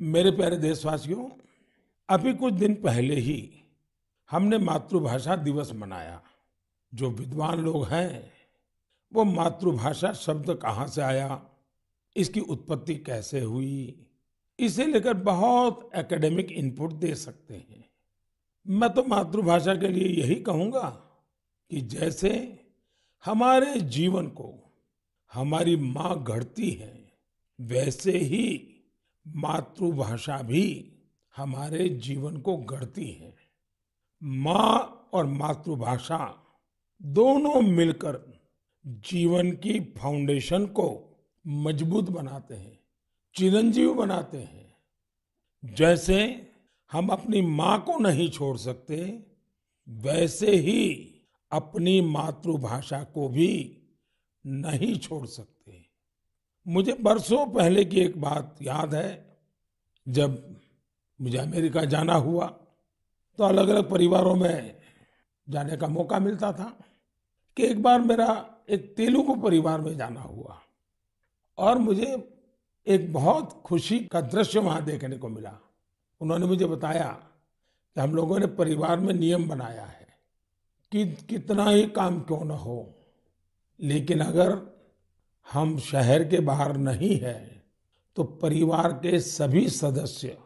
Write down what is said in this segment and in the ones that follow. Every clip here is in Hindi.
मेरे प्यारे देशवासियों अभी कुछ दिन पहले ही हमने मातृभाषा दिवस मनाया जो विद्वान लोग हैं वो मातृभाषा शब्द कहाँ से आया इसकी उत्पत्ति कैसे हुई इसे लेकर बहुत एकेडमिक इनपुट दे सकते हैं मैं तो मातृभाषा के लिए यही कहूँगा कि जैसे हमारे जीवन को हमारी माँ घड़ती है वैसे ही मातृभाषा भी हमारे जीवन को गढ़ती है माँ और मातृभाषा दोनों मिलकर जीवन की फाउंडेशन को मजबूत बनाते हैं चिरंजीव बनाते हैं जैसे हम अपनी माँ को नहीं छोड़ सकते वैसे ही अपनी मातृभाषा को भी नहीं छोड़ सकते मुझे बरसों पहले की एक बात याद है जब मुझे अमेरिका जाना हुआ तो अलग अलग परिवारों में जाने का मौका मिलता था कि एक बार मेरा एक तेलुगु परिवार में जाना हुआ और मुझे एक बहुत खुशी का दृश्य वहाँ देखने को मिला उन्होंने मुझे बताया कि हम लोगों ने परिवार में नियम बनाया है कि कितना ही काम क्यों न हो लेकिन अगर हम शहर के बाहर नहीं हैं तो परिवार के सभी सदस्य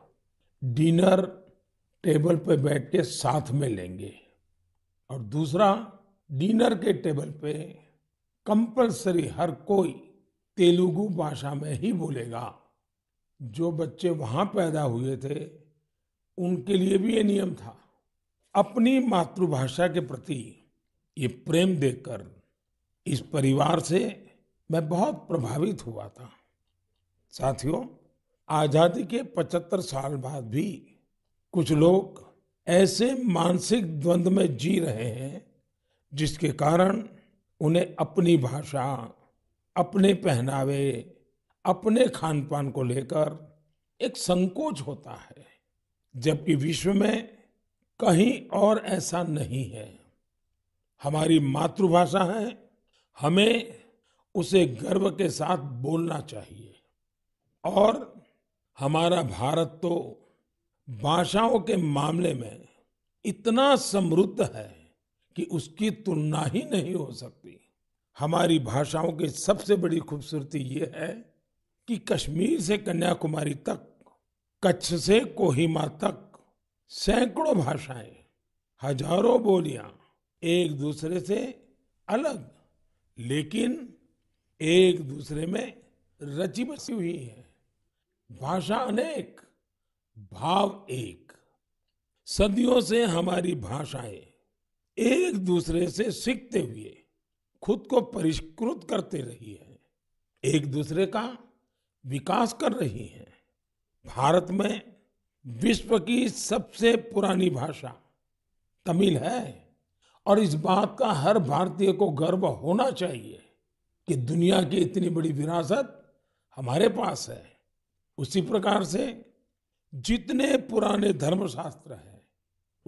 डिनर टेबल पर बैठ के साथ में लेंगे और दूसरा डिनर के टेबल पे कंपलसरी हर कोई तेलुगु भाषा में ही बोलेगा जो बच्चे वहाँ पैदा हुए थे उनके लिए भी ये नियम था अपनी मातृभाषा के प्रति ये प्रेम देखकर इस परिवार से मैं बहुत प्रभावित हुआ था साथियों आज़ादी के 75 साल बाद भी कुछ लोग ऐसे मानसिक द्वंद्व में जी रहे हैं जिसके कारण उन्हें अपनी भाषा अपने पहनावे अपने खान पान को लेकर एक संकोच होता है जबकि विश्व में कहीं और ऐसा नहीं है हमारी मातृभाषा है हमें उसे गर्व के साथ बोलना चाहिए और हमारा भारत तो भाषाओं के मामले में इतना समृद्ध है कि उसकी तुलना ही नहीं हो सकती हमारी भाषाओं की सबसे बड़ी खूबसूरती ये है कि कश्मीर से कन्याकुमारी तक कच्छ से कोहिमा तक सैकड़ों भाषाएं हजारों बोलियां एक दूसरे से अलग लेकिन एक दूसरे में रची बसी हुई है भाषा अनेक भाव एक सदियों से हमारी भाषाएं एक दूसरे से सीखते हुए खुद को परिष्कृत करते रही है एक दूसरे का विकास कर रही है भारत में विश्व की सबसे पुरानी भाषा तमिल है और इस बात का हर भारतीय को गर्व होना चाहिए कि दुनिया की इतनी बड़ी विरासत हमारे पास है उसी प्रकार से जितने पुराने धर्मशास्त्र हैं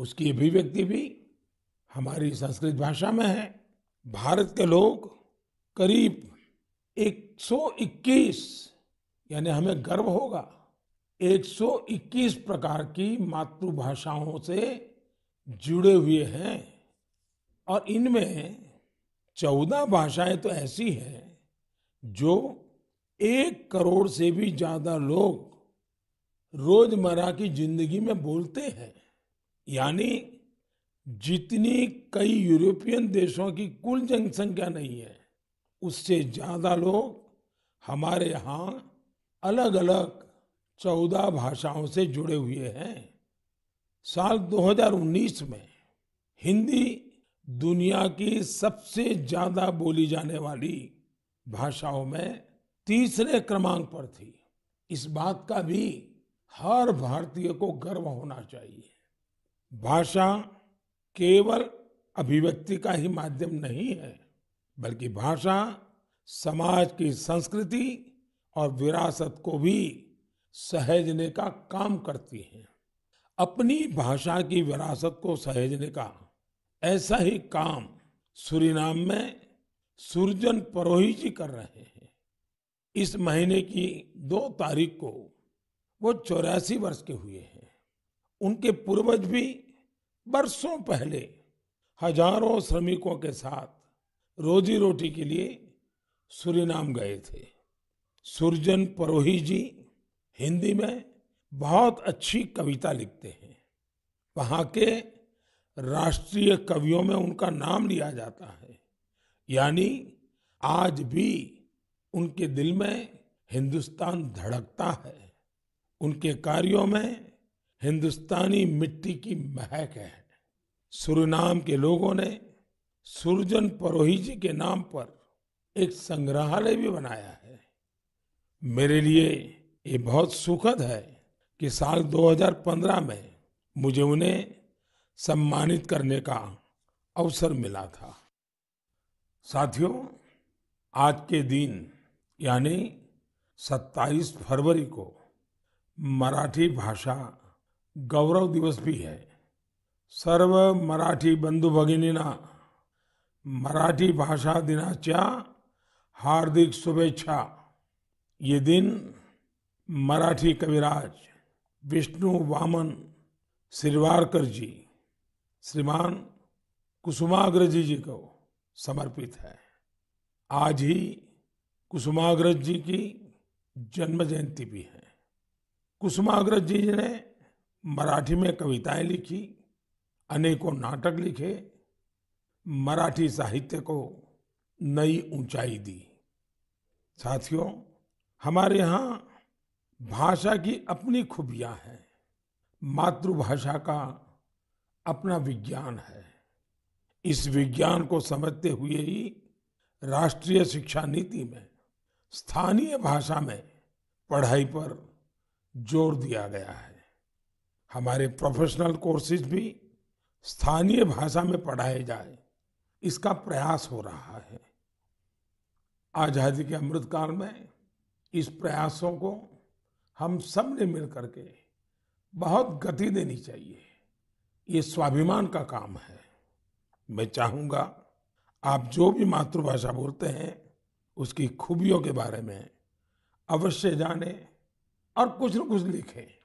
उसकी अभिव्यक्ति भी हमारी संस्कृत भाषा में है भारत के लोग करीब 121 यानी हमें गर्व होगा 121 प्रकार की मातृभाषाओं से जुड़े हुए हैं और इनमें चौदह भाषाएं तो ऐसी हैं जो एक करोड़ से भी ज्यादा लोग रोजमर्रा की जिंदगी में बोलते हैं यानी जितनी कई यूरोपियन देशों की कुल जनसंख्या नहीं है उससे ज्यादा लोग हमारे यहाँ अलग अलग चौदह भाषाओं से जुड़े हुए हैं साल 2019 में हिंदी दुनिया की सबसे ज्यादा बोली जाने वाली भाषाओं में तीसरे क्रमांक पर थी इस बात का भी हर भारतीय को गर्व होना चाहिए भाषा केवल अभिव्यक्ति का ही माध्यम नहीं है बल्कि भाषा समाज की संस्कृति और विरासत को भी सहेजने का काम करती है अपनी भाषा की विरासत को सहेजने का ऐसा ही काम सूरीनाम में सुरजन परोही जी कर रहे हैं इस महीने की दो तारीख को वो चौरासी वर्ष के हुए हैं उनके पूर्वज भी बरसों पहले हजारों श्रमिकों के साथ रोजी रोटी के लिए सूरीनाम गए थे सुरजन परोही जी हिंदी में बहुत अच्छी कविता लिखते हैं वहाँ के राष्ट्रीय कवियों में उनका नाम लिया जाता है यानी आज भी उनके दिल में हिंदुस्तान धड़कता है उनके कार्यों में हिंदुस्तानी मिट्टी की महक है सुरनाम के लोगों ने सुरजन परोही जी के नाम पर एक संग्रहालय भी बनाया है मेरे लिए ये बहुत सुखद है कि साल 2015 में मुझे उन्हें सम्मानित करने का अवसर मिला था साथियों आज के दिन यानी 27 फरवरी को मराठी भाषा गौरव दिवस भी है सर्व मराठी बंधु भगिनींना मराठी भाषा दिनाचा हार्दिक शुभेच्छा ये दिन मराठी कविराज विष्णु वामन श्रीवारकर जी श्रीमान कुसुमाग्रजी जी को समर्पित है आज ही कुसुमाग्रज जी की जन्म जयंती भी है कुसुमाग्रज जी ने मराठी में कविताएं लिखी अनेकों नाटक लिखे मराठी साहित्य को नई ऊंचाई दी साथियों हमारे यहाँ भाषा की अपनी खूबियाँ हैं मातृभाषा का अपना विज्ञान है इस विज्ञान को समझते हुए ही राष्ट्रीय शिक्षा नीति में स्थानीय भाषा में पढ़ाई पर जोर दिया गया है हमारे प्रोफेशनल कोर्सेज भी स्थानीय भाषा में पढ़ाए जाए इसका प्रयास हो रहा है आज़ादी के अमृतकाल में इस प्रयासों को हम सब ने मिल करके बहुत गति देनी चाहिए ये स्वाभिमान का काम है मैं चाहूंगा आप जो भी मातृभाषा बोलते हैं उसकी खूबियों के बारे में अवश्य जाने और कुछ न कुछ लिखें